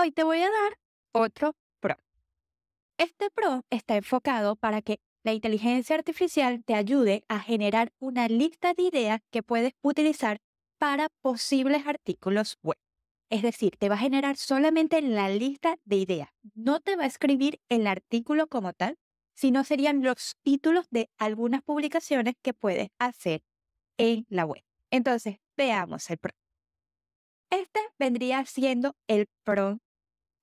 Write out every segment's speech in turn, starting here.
Hoy te voy a dar otro pro. Este pro está enfocado para que la inteligencia artificial te ayude a generar una lista de ideas que puedes utilizar para posibles artículos web. Es decir, te va a generar solamente la lista de ideas. No te va a escribir el artículo como tal, sino serían los títulos de algunas publicaciones que puedes hacer en la web. Entonces, veamos el pro. Este vendría siendo el pro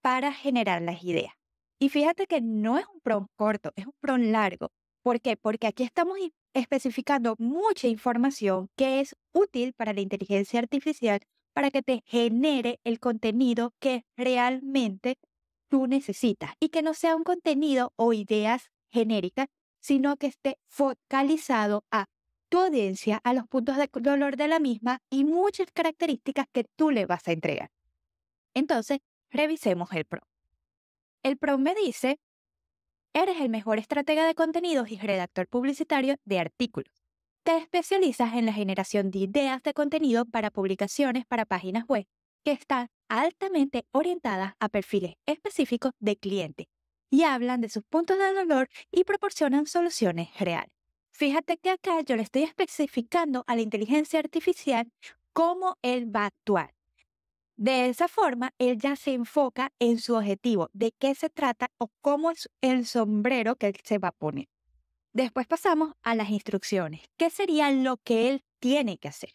para generar las ideas. Y fíjate que no es un pron corto, es un pron largo. ¿Por qué? Porque aquí estamos especificando mucha información que es útil para la inteligencia artificial para que te genere el contenido que realmente tú necesitas y que no sea un contenido o ideas genéricas, sino que esté focalizado a tu audiencia, a los puntos de dolor de la misma y muchas características que tú le vas a entregar. Entonces, Revisemos el PRO. El PRO me dice, eres el mejor estratega de contenidos y redactor publicitario de artículos. Te especializas en la generación de ideas de contenido para publicaciones para páginas web que están altamente orientadas a perfiles específicos de cliente y hablan de sus puntos de dolor y proporcionan soluciones reales. Fíjate que acá yo le estoy especificando a la inteligencia artificial cómo él va a actuar. De esa forma, él ya se enfoca en su objetivo, de qué se trata o cómo es el sombrero que él se va a poner. Después pasamos a las instrucciones. ¿Qué sería lo que él tiene que hacer?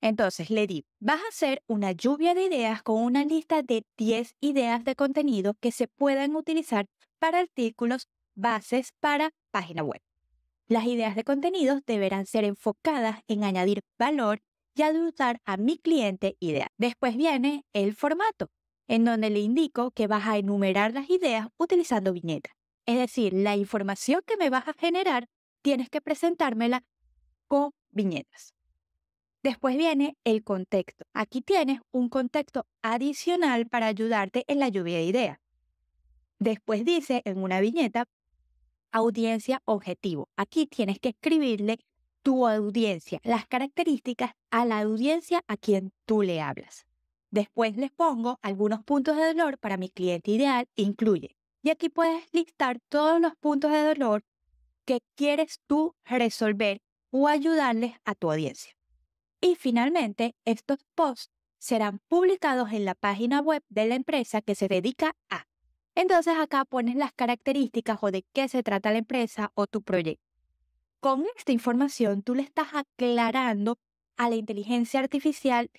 Entonces le di, vas a hacer una lluvia de ideas con una lista de 10 ideas de contenido que se puedan utilizar para artículos, bases para página web. Las ideas de contenido deberán ser enfocadas en añadir valor y de a mi cliente idea. Después viene el formato, en donde le indico que vas a enumerar las ideas utilizando viñetas. Es decir, la información que me vas a generar tienes que presentármela con viñetas. Después viene el contexto. Aquí tienes un contexto adicional para ayudarte en la lluvia de ideas. Después dice en una viñeta audiencia objetivo. Aquí tienes que escribirle tu audiencia, las características a la audiencia a quien tú le hablas. Después les pongo algunos puntos de dolor para mi cliente ideal, incluye. Y aquí puedes listar todos los puntos de dolor que quieres tú resolver o ayudarles a tu audiencia. Y finalmente, estos posts serán publicados en la página web de la empresa que se dedica a. Entonces acá pones las características o de qué se trata la empresa o tu proyecto con esta información tú le estás aclarando a la inteligencia artificial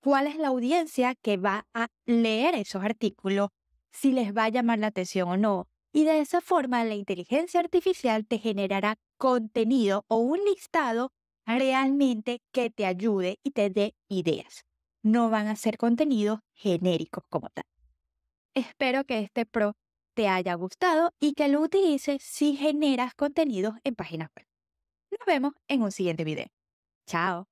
cuál es la audiencia que va a leer esos artículos, si les va a llamar la atención o no. Y de esa forma la inteligencia artificial te generará contenido o un listado realmente que te ayude y te dé ideas. No van a ser contenidos genéricos como tal. Espero que este pro te haya gustado y que lo utilices si generas contenidos en páginas web. Nos vemos en un siguiente video. Chao.